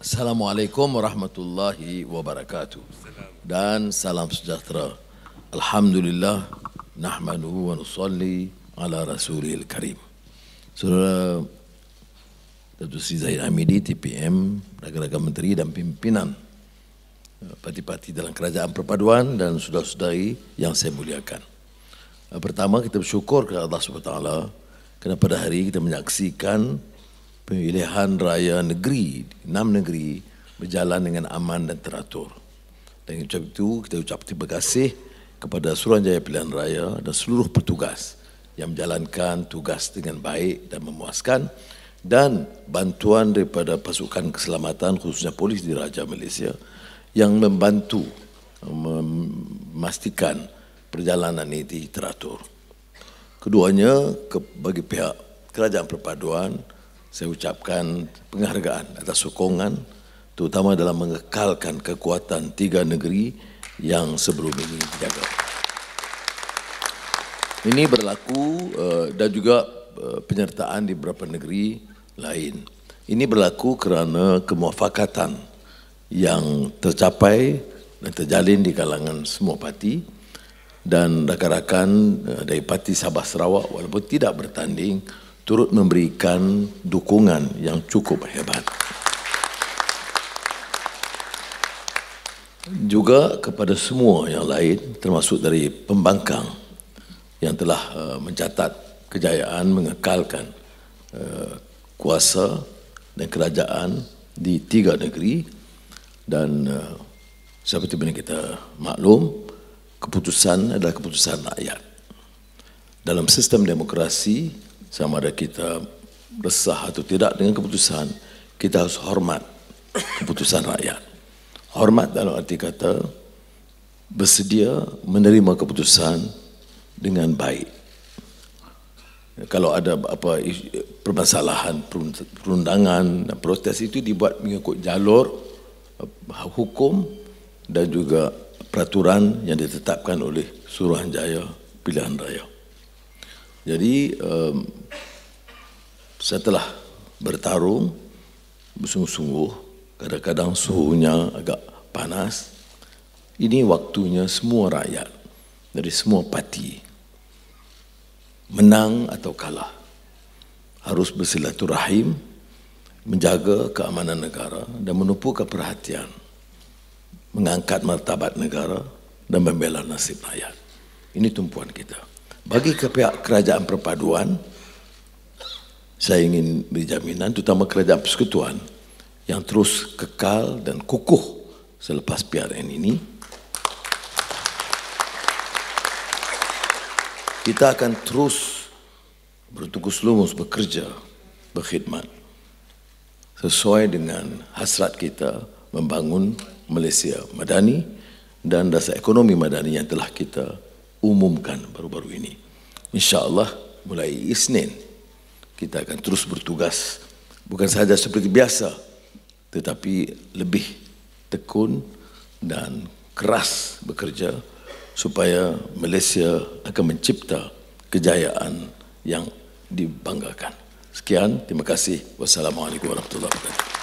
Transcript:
Assalamualaikum warahmatullahi wabarakatuh dan salam sejahtera. Alhamdulillah nahmanu wa nusalli ala rasulil karim. Saudara Datuk Seri Zahid Hamidi, TPM, Raga-Raga Menteri dan pimpinan eh, parti-parti dalam kerajaan perpaduan dan sudah sudahi yang saya muliakan. Eh, pertama, kita bersyukur kepada Allah SWT kerana pada hari kita menyaksikan pemilihan raya negeri, enam negeri berjalan dengan aman dan teratur. Dan ucap itu kita ucap terima kasih kepada Suruhanjaya Pilihan Raya dan seluruh petugas yang menjalankan tugas dengan baik dan memuaskan dan bantuan daripada pasukan keselamatan khususnya polis di Raja Malaysia yang membantu memastikan perjalanan ini di teratur. Keduanya bagi pihak kerajaan perpaduan, Saya ucapkan penghargaan atas sokongan terutama dalam mengekalkan kekuatan tiga negeri yang sebelum ini dijaga. Ini berlaku eh, dan juga eh, penyertaan di beberapa negeri lain. Ini berlaku kerana kemufakatan yang tercapai dan terjalin di kalangan semua parti dan rakan-rakan eh, dari Parti Sabah Sarawak walaupun tidak bertanding turut memberikan dukungan yang cukup hebat. Juga kepada semua yang lain termasuk dari pembangkang yang telah eh, mencatat kejayaan mengekalkan eh, kuasa dan kerajaan di tiga negeri dan eh, seperti mana kita maklum keputusan adalah keputusan rakyat. Dalam sistem demokrasi sama ada kita resah atau tidak dengan keputusan kita harus hormat keputusan rakyat hormat dalam arti kata bersedia menerima keputusan dengan baik kalau ada apa permasalahan perundangan dan protes itu dibuat mengikut jalur eh, hukum dan juga peraturan yang ditetapkan oleh Suruhanjaya Pilihan Raya. Jadi um, setelah bertarung bersungguh-sungguh, kadang-kadang suhunya agak panas. Ini waktunya semua rakyat dari semua parti menang atau kalah harus bersilaturahim menjaga keamanan negara dan menumpukan perhatian mengangkat martabat negara dan membela nasib rakyat. Ini tumpuan kita bagi ke pihak kerajaan perpaduan saya ingin beri jaminan terutama kerajaan persekutuan yang terus kekal dan kukuh selepas PRN ini kita akan terus bertukus lumus bekerja berkhidmat sesuai dengan hasrat kita membangun Malaysia madani dan dasar ekonomi madani yang telah kita umumkan baru-baru ini. InsyaAllah mulai Isnin kita akan terus bertugas. Bukan sahaja seperti biasa tetapi lebih tekun dan keras bekerja supaya Malaysia akan mencipta kejayaan yang dibanggakan. Sekian, terima kasih. Wassalamualaikum warahmatullahi wabarakatuh.